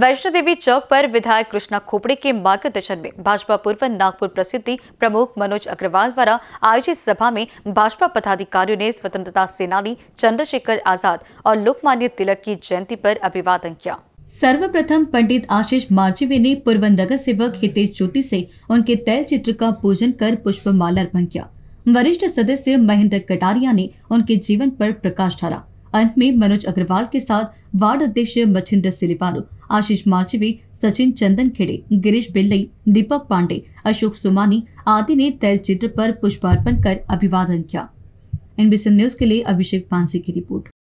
वैष्णो देवी चौक पर विधायक कृष्णा खोपड़े के मार्गदर्शन में भाजपा पूर्व नागपुर प्रसिद्धि प्रमुख मनोज अग्रवाल द्वारा आयोजित सभा में भाजपा पदाधिकारियों ने स्वतंत्रता सेनानी चंद्रशेखर आजाद और लोकमान्य तिलक की जयंती पर अभिवादन किया सर्वप्रथम पंडित आशीष मार्जिवे ने पूर्व नगर सेवक हितेश ज्योति से उनके तैल चित्र का पूजन कर पुष्प माला अर्पण किया वरिष्ठ सदस्य महेंद्र कटारिया ने उनके जीवन पर प्रकाश डाला अंत में मनोज अग्रवाल के साथ वार्ड अध्यक्ष मच्छिंद्र सिलिपानो आशीष माचवी सचिन चंदन खेड़े गिरीश बिल्लई दीपक पांडे अशोक सुमानी आदि ने तैल चित्र पर पुष्पार्पण कर अभिवादन किया एनबीसी न्यूज के लिए अभिषेक पांसी की रिपोर्ट